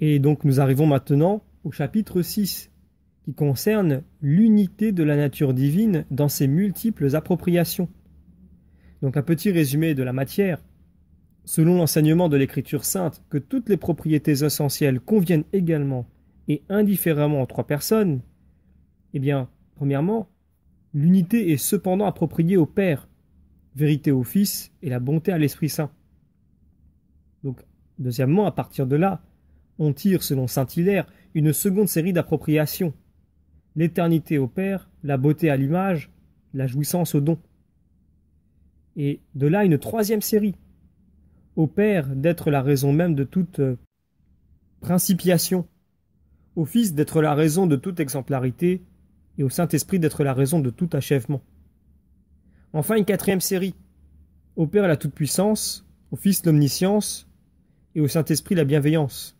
Et donc nous arrivons maintenant au chapitre 6, qui concerne l'unité de la nature divine dans ses multiples appropriations. Donc un petit résumé de la matière. Selon l'enseignement de l'Écriture sainte, que toutes les propriétés essentielles conviennent également et indifféremment aux trois personnes, eh bien, premièrement, l'unité est cependant appropriée au Père, vérité au Fils et la bonté à l'Esprit Saint. Donc, deuxièmement, à partir de là, on tire, selon Saint-Hilaire, une seconde série d'appropriations. L'éternité au Père, la beauté à l'image, la jouissance au don. Et de là une troisième série. Au Père d'être la raison même de toute euh, principiation, au Fils d'être la raison de toute exemplarité, et au Saint-Esprit d'être la raison de tout achèvement. Enfin une quatrième série. Au Père la toute-puissance, au Fils l'omniscience, et au Saint-Esprit la bienveillance.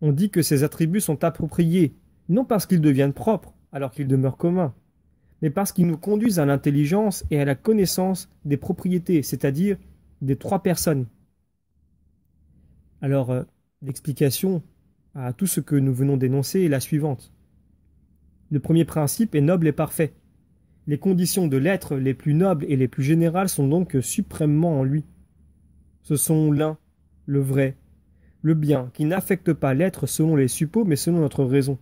On dit que ces attributs sont appropriés, non parce qu'ils deviennent propres, alors qu'ils demeurent communs, mais parce qu'ils nous conduisent à l'intelligence et à la connaissance des propriétés, c'est-à-dire des trois personnes. Alors, euh, l'explication à tout ce que nous venons d'énoncer est la suivante. Le premier principe est noble et parfait. Les conditions de l'être les plus nobles et les plus générales sont donc suprêmement en lui. Ce sont l'un, le vrai, le bien, qui n'affecte pas l'être selon les suppôts, mais selon notre raison.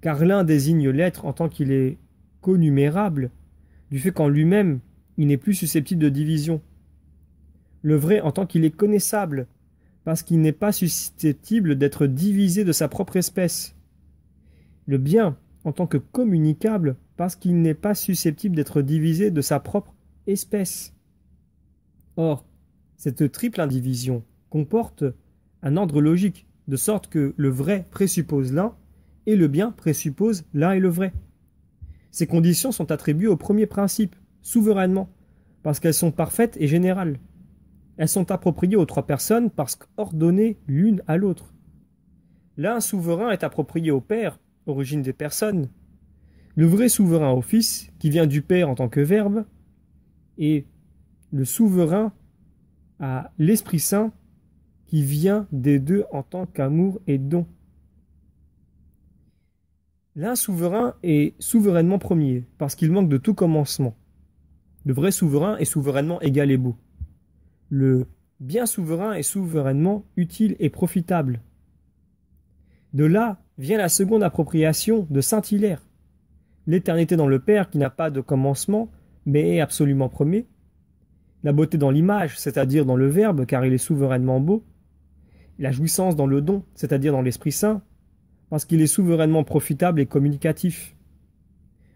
Car l'un désigne l'être en tant qu'il est connumérable, du fait qu'en lui-même, il n'est plus susceptible de division. Le vrai en tant qu'il est connaissable, parce qu'il n'est pas susceptible d'être divisé de sa propre espèce. Le bien en tant que communicable, parce qu'il n'est pas susceptible d'être divisé de sa propre espèce. Or, cette triple indivision comporte un ordre logique, de sorte que le vrai présuppose l'un et le bien présuppose l'un et le vrai. Ces conditions sont attribuées au premier principe, souverainement, parce qu'elles sont parfaites et générales. Elles sont appropriées aux trois personnes parce qu'ordonnées l'une à l'autre. L'un souverain est approprié au Père, origine des personnes. Le vrai souverain au Fils, qui vient du Père en tant que verbe, et le souverain à l'Esprit Saint, qui vient des deux en tant qu'amour et don. L'un souverain est souverainement premier, parce qu'il manque de tout commencement. Le vrai souverain est souverainement égal et beau. Le bien souverain est souverainement utile et profitable. De là vient la seconde appropriation de Saint Hilaire. L'éternité dans le Père qui n'a pas de commencement, mais est absolument premier. La beauté dans l'image, c'est-à-dire dans le Verbe, car il est souverainement beau la jouissance dans le don, c'est-à-dire dans l'Esprit Saint, parce qu'il est souverainement profitable et communicatif.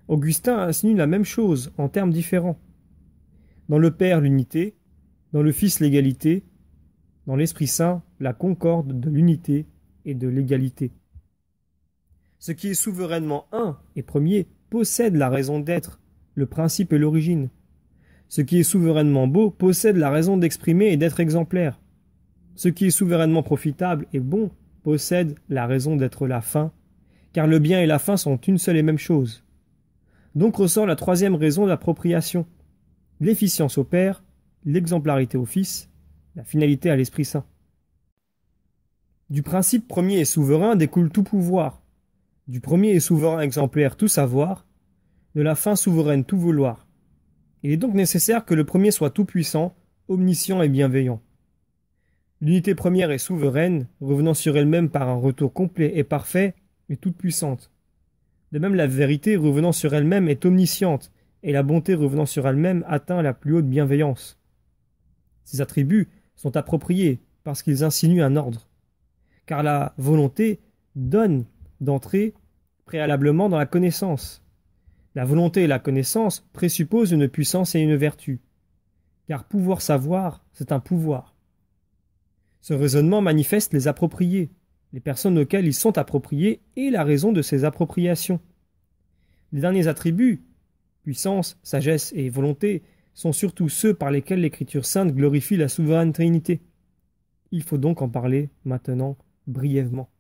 Augustin insinue la même chose en termes différents. Dans le Père l'unité, dans le Fils l'égalité, dans l'Esprit Saint la concorde de l'unité et de l'égalité. Ce qui est souverainement un et premier possède la raison d'être, le principe et l'origine. Ce qui est souverainement beau possède la raison d'exprimer et d'être exemplaire. Ce qui est souverainement profitable et bon possède la raison d'être la fin, car le bien et la fin sont une seule et même chose. Donc ressort la troisième raison d'appropriation. L'efficience au Père, l'exemplarité au Fils, la finalité à l'Esprit Saint. Du principe premier et souverain découle tout pouvoir, du premier et souverain exemplaire tout savoir, de la fin souveraine tout vouloir. Il est donc nécessaire que le premier soit tout-puissant, omniscient et bienveillant. L'unité première est souveraine, revenant sur elle-même par un retour complet et parfait, mais toute puissante. De même, la vérité revenant sur elle-même est omnisciente, et la bonté revenant sur elle-même atteint la plus haute bienveillance. Ces attributs sont appropriés parce qu'ils insinuent un ordre, car la volonté donne d'entrer préalablement dans la connaissance. La volonté et la connaissance présupposent une puissance et une vertu, car pouvoir savoir, c'est un pouvoir ce raisonnement manifeste les appropriés, les personnes auxquelles ils sont appropriés et la raison de ces appropriations. Les derniers attributs, puissance, sagesse et volonté, sont surtout ceux par lesquels l'Écriture sainte glorifie la souveraine Trinité. Il faut donc en parler maintenant brièvement.